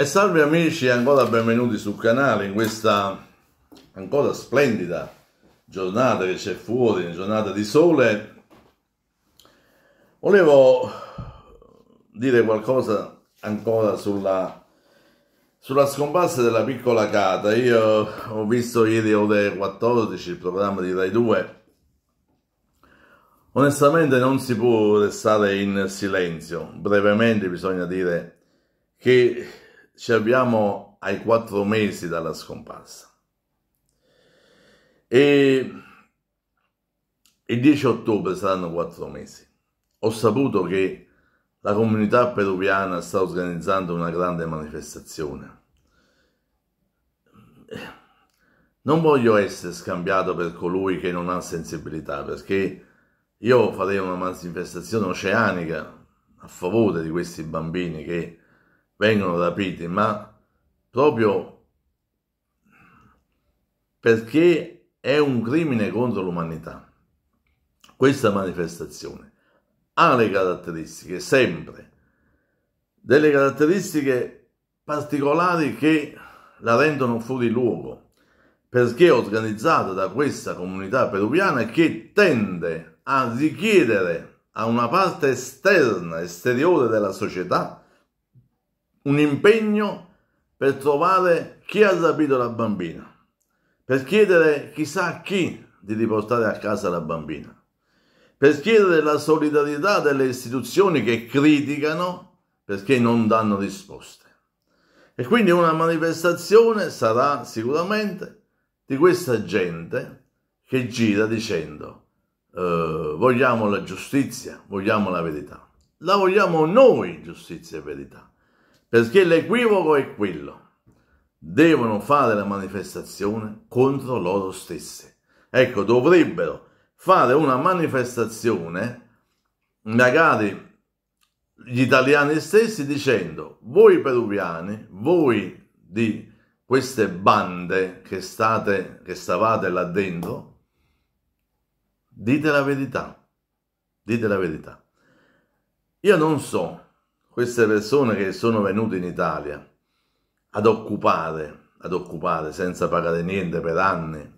E salve amici, ancora benvenuti sul canale in questa ancora splendida giornata che c'è fuori, una giornata di sole. Volevo dire qualcosa ancora sulla, sulla scomparsa della piccola Cata. Io ho visto ieri ore 14 il programma di Rai 2. Onestamente non si può restare in silenzio. Brevemente bisogna dire che ci abbiamo ai quattro mesi dalla scomparsa. E il 10 ottobre saranno quattro mesi. Ho saputo che la comunità peruviana sta organizzando una grande manifestazione. Non voglio essere scambiato per colui che non ha sensibilità, perché io farei una manifestazione oceanica a favore di questi bambini che vengono rapiti, ma proprio perché è un crimine contro l'umanità. Questa manifestazione ha le caratteristiche sempre, delle caratteristiche particolari che la rendono fuori luogo, perché è organizzata da questa comunità peruviana che tende a richiedere a una parte esterna, esteriore della società, un impegno per trovare chi ha rapito la bambina, per chiedere chissà chi di riportare a casa la bambina, per chiedere la solidarietà delle istituzioni che criticano perché non danno risposte. E quindi una manifestazione sarà sicuramente di questa gente che gira dicendo eh, vogliamo la giustizia, vogliamo la verità. La vogliamo noi giustizia e verità perché l'equivoco è quello. Devono fare la manifestazione contro loro stesse. Ecco, dovrebbero fare una manifestazione, magari gli italiani stessi, dicendo voi peruviani, voi di queste bande che, state, che stavate là dentro, dite la verità, dite la verità. Io non so queste persone che sono venute in Italia ad occupare, ad occupare senza pagare niente per anni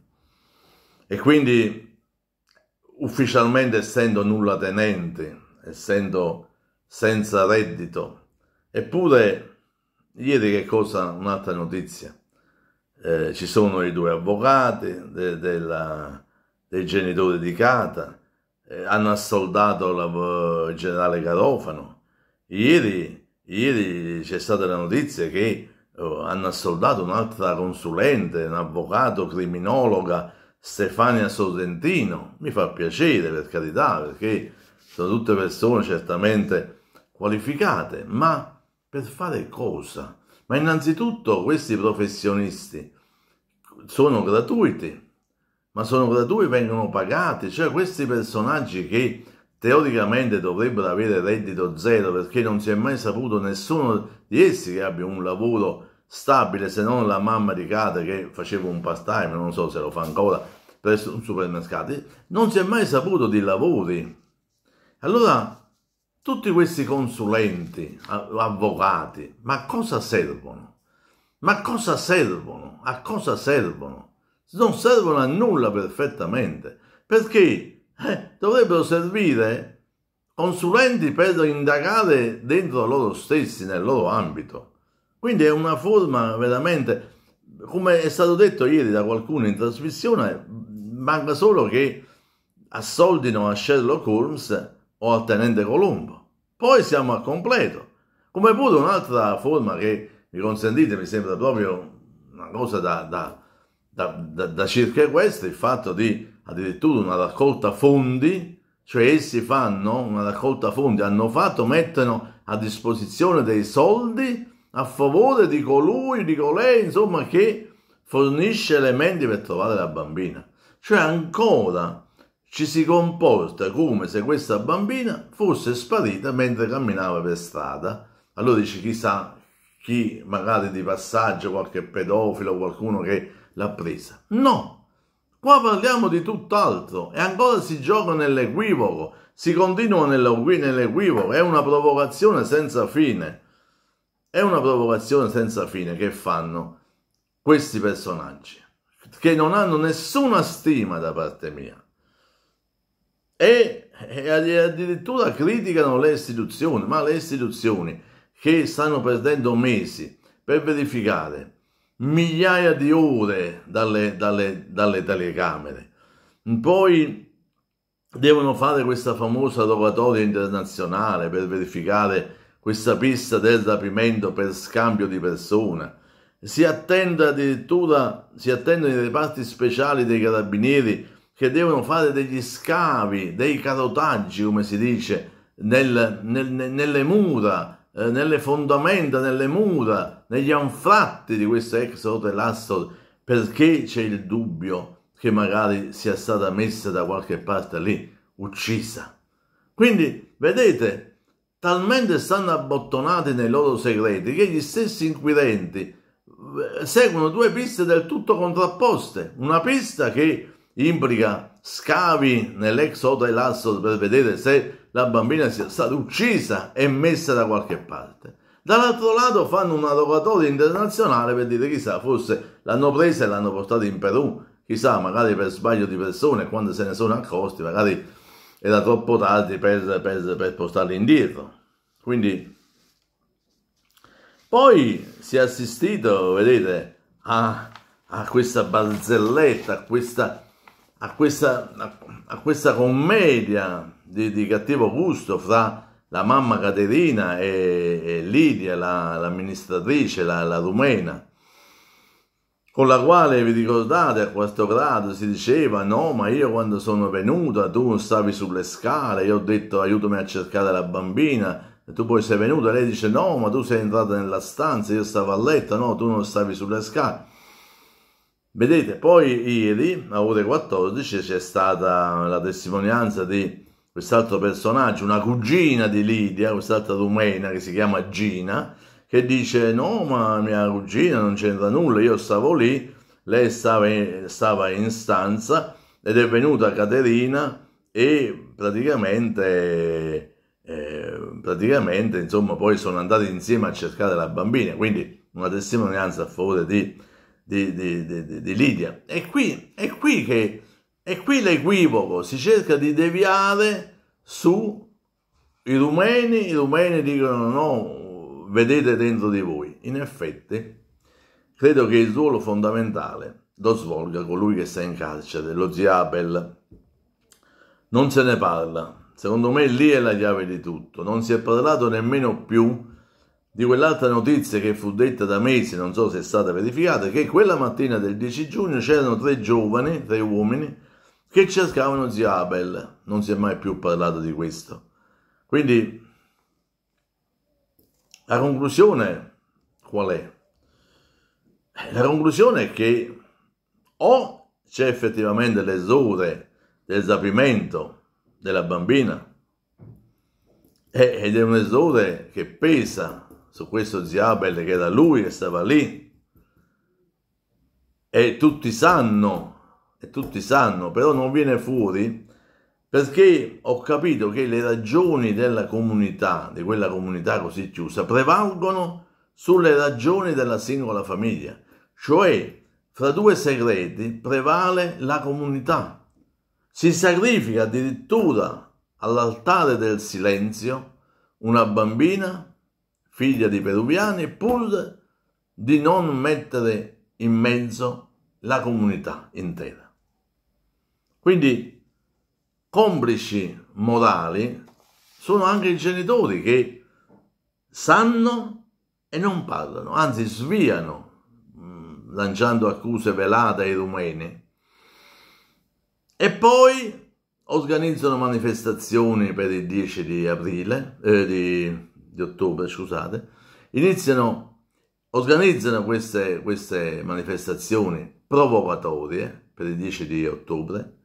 e quindi ufficialmente essendo nulla tenenti, essendo senza reddito, eppure ieri che cosa, un'altra notizia, eh, ci sono i due avvocati de, della, dei genitori di Cata, eh, hanno assoldato la, il generale Garofano, Ieri, ieri c'è stata la notizia che oh, hanno assoldato un'altra consulente, un avvocato criminologa, Stefania Sorrentino. Mi fa piacere, per carità, perché sono tutte persone certamente qualificate, ma per fare cosa? Ma innanzitutto questi professionisti sono gratuiti, ma sono gratuiti, vengono pagati, cioè questi personaggi che teoricamente dovrebbero avere reddito zero perché non si è mai saputo nessuno di essi che abbia un lavoro stabile se non la mamma di casa che faceva un part time, non so se lo fa ancora, presso un supermercato, non si è mai saputo di lavori. Allora, tutti questi consulenti, avvocati, ma cosa servono? Ma cosa servono? A cosa servono? Non servono a nulla perfettamente, perché eh, dovrebbero servire consulenti per indagare dentro loro stessi, nel loro ambito. Quindi è una forma veramente, come è stato detto ieri da qualcuno in trasmissione, manca solo che assoldino a Sherlock Holmes o al Tenente Colombo. Poi siamo al completo. Come pure un'altra forma che, mi consentite, mi sembra proprio una cosa da, da, da, da circa questo, il fatto di addirittura una raccolta fondi, cioè essi fanno una raccolta fondi, hanno fatto, mettono a disposizione dei soldi a favore di colui, di colei, insomma, che fornisce elementi per trovare la bambina. Cioè ancora ci si comporta come se questa bambina fosse sparita mentre camminava per strada. Allora dice chissà chi magari di passaggio, qualche pedofilo, qualcuno che l'ha presa. No, Qua parliamo di tutt'altro e ancora si gioca nell'equivoco, si continua nell'equivoco, è una provocazione senza fine. È una provocazione senza fine che fanno questi personaggi, che non hanno nessuna stima da parte mia. E, e addirittura criticano le istituzioni, ma le istituzioni che stanno perdendo mesi per verificare migliaia di ore dalle, dalle, dalle telecamere. Poi devono fare questa famosa rogatoria internazionale per verificare questa pista del rapimento per scambio di persona. Si attende addirittura, si attendono i reparti speciali dei carabinieri che devono fare degli scavi, dei carotaggi, come si dice, nel, nel, nelle mura eh, nelle fondamenta, nelle mura, negli anfratti di questo ex hotel Astor, perché c'è il dubbio che magari sia stata messa da qualche parte lì, uccisa. Quindi, vedete, talmente stanno abbottonati nei loro segreti che gli stessi inquirenti eh, seguono due piste del tutto contrapposte. Una pista che implica scavi nell'ex Hotel Lasso per vedere se la bambina sia stata uccisa e messa da qualche parte. Dall'altro lato fanno una rogatoria internazionale per dire chissà, forse l'hanno presa e l'hanno portata in Perù, chissà, magari per sbaglio di persone, quando se ne sono accosti, magari era troppo tardi per, per, per portarli indietro. Quindi, poi si è assistito, vedete, a, a questa barzelletta, a questa a questa, a questa commedia di, di, cattivo gusto fra la mamma Caterina e, e Lidia, la, l'amministratrice, la, la rumena con la quale vi ricordate a questo grado si diceva no ma io quando sono venuta tu stavi sulle scale io ho detto aiutami a cercare la bambina e tu poi sei venuta e lei dice no ma tu sei entrata nella stanza io stavo a letto no tu non stavi sulle scale Vedete, poi ieri, a ore 14, c'è stata la testimonianza di quest'altro personaggio, una cugina di Lidia, quest'altra rumena che si chiama Gina, che dice no, ma mia cugina non c'entra nulla, io stavo lì, lei stava in, stava in stanza ed è venuta Caterina e praticamente, eh, praticamente, insomma, poi sono andati insieme a cercare la bambina, quindi una testimonianza a favore di di, di, di, di Lidia. E qui, è qui, che è qui l'equivoco, si cerca di deviare su i rumeni, i rumeni dicono no, vedete dentro di voi. In effetti, credo che il ruolo fondamentale lo svolga colui che sta in carcere, lo Ziabel. Non se ne parla, secondo me lì è la chiave di tutto, non si è parlato nemmeno più di quell'altra notizia che fu detta da mesi, non so se è stata verificata, che quella mattina del 10 giugno c'erano tre giovani, tre uomini, che cercavano zia Abel. Non si è mai più parlato di questo. Quindi, la conclusione qual è? La conclusione è che o c'è effettivamente l'esore del rapimento della bambina, eh, ed è un esodore che pesa su questo Ziabel che era lui che stava lì e tutti sanno, e tutti sanno, però non viene fuori perché ho capito che le ragioni della comunità, di quella comunità così chiusa, prevalgono sulle ragioni della singola famiglia, cioè fra due segreti prevale la comunità. Si sacrifica addirittura all'altare del silenzio una bambina figlia di peruviani, pur di non mettere in mezzo la comunità intera. Quindi complici morali sono anche i genitori che sanno e non parlano, anzi sviano, mm, lanciando accuse velate ai rumeni. E poi organizzano manifestazioni per il 10 di aprile, eh, di di ottobre, scusate, iniziano, organizzano queste, queste manifestazioni provocatorie per il 10 di ottobre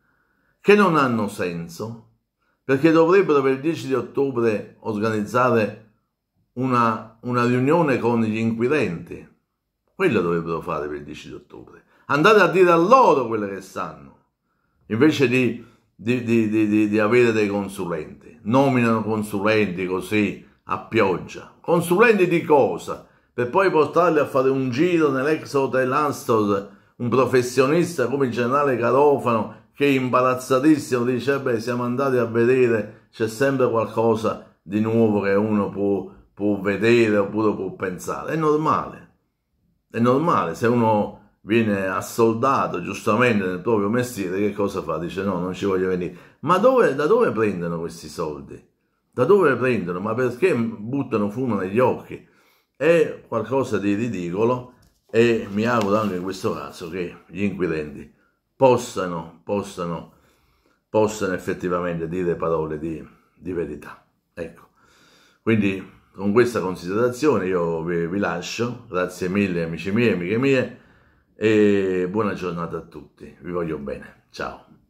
che non hanno senso perché dovrebbero per il 10 di ottobre organizzare una, una riunione con gli inquirenti. Quello dovrebbero fare per il 10 di ottobre. Andare a dire a loro quello che sanno, invece di, di, di, di avere dei consulenti. Nominano consulenti così a pioggia. Consulenti di cosa? Per poi portarli a fare un giro nell'ex hotel Astor, un professionista come il generale Carofano che imbarazzatissimo dice eh beh siamo andati a vedere c'è sempre qualcosa di nuovo che uno può, può vedere oppure può pensare. È normale, è normale se uno viene assoldato giustamente nel proprio mestiere, che cosa fa? Dice no, non ci voglio venire. Ma dove, da dove prendono questi soldi? Da dove prendono? Ma perché buttano fumo negli occhi? È qualcosa di ridicolo e mi auguro anche in questo caso che gli inquirenti possano, possano, possano effettivamente dire parole di, di verità. Ecco, quindi con questa considerazione io vi, vi, lascio, grazie mille amici miei, amiche mie, e buona giornata a tutti, vi voglio bene, ciao.